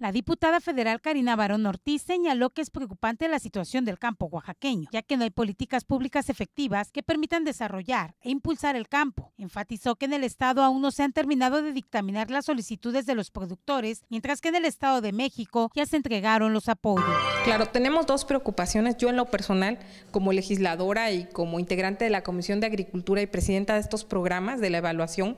La diputada federal Karina Barón Ortiz señaló que es preocupante la situación del campo oaxaqueño, ya que no hay políticas públicas efectivas que permitan desarrollar e impulsar el campo. Enfatizó que en el Estado aún no se han terminado de dictaminar las solicitudes de los productores, mientras que en el Estado de México ya se entregaron los apoyos. Claro, tenemos dos preocupaciones. Yo en lo personal, como legisladora y como integrante de la Comisión de Agricultura y presidenta de estos programas de la evaluación,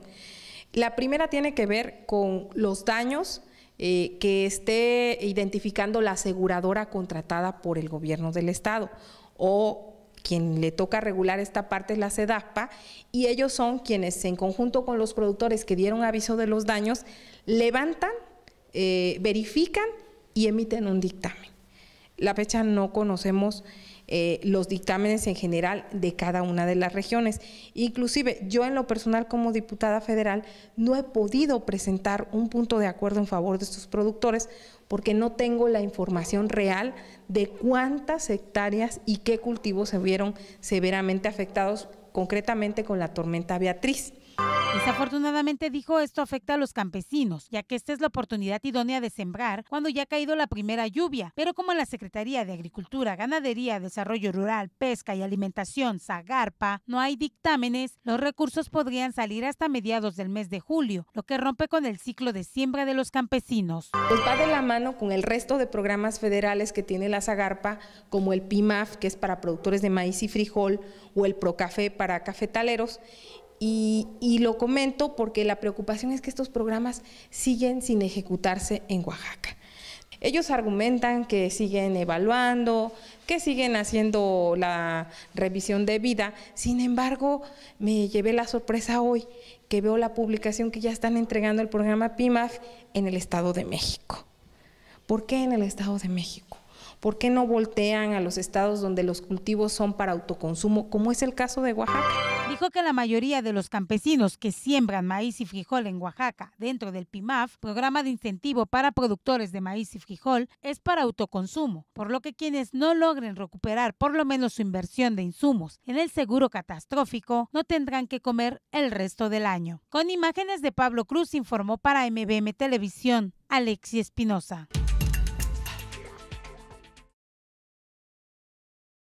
la primera tiene que ver con los daños eh, que esté identificando la aseguradora contratada por el gobierno del Estado o quien le toca regular esta parte es la SEDAPA y ellos son quienes en conjunto con los productores que dieron aviso de los daños levantan, eh, verifican y emiten un dictamen la fecha no conocemos eh, los dictámenes en general de cada una de las regiones. Inclusive yo en lo personal como diputada federal no he podido presentar un punto de acuerdo en favor de estos productores porque no tengo la información real de cuántas hectáreas y qué cultivos se vieron severamente afectados concretamente con la tormenta Beatriz. Desafortunadamente dijo esto afecta a los campesinos, ya que esta es la oportunidad idónea de sembrar cuando ya ha caído la primera lluvia, pero como la Secretaría de Agricultura, Ganadería, Desarrollo Rural, Pesca y Alimentación, Zagarpa, no hay dictámenes, los recursos podrían salir hasta mediados del mes de julio, lo que rompe con el ciclo de siembra de los campesinos. Pues va de la mano con el resto de programas federales que tiene la Zagarpa, como el PIMAF, que es para productores de maíz y frijol, o el Procafé para cafetaleros, y, lo comento porque la preocupación es que estos programas siguen sin ejecutarse en Oaxaca. Ellos argumentan que siguen evaluando, que siguen haciendo la revisión de vida. Sin embargo, me llevé la sorpresa hoy que veo la publicación que ya están entregando el programa PIMAF en el Estado de México. ¿Por qué en el Estado de México? ¿Por qué no voltean a los estados donde los cultivos son para autoconsumo, como es el caso de Oaxaca? Dijo que la mayoría de los campesinos que siembran maíz y frijol en Oaxaca dentro del PIMAF, programa de incentivo para productores de maíz y frijol, es para autoconsumo, por lo que quienes no logren recuperar por lo menos su inversión de insumos en el seguro catastrófico no tendrán que comer el resto del año. Con imágenes de Pablo Cruz informó para MBM Televisión, Alexi Espinosa.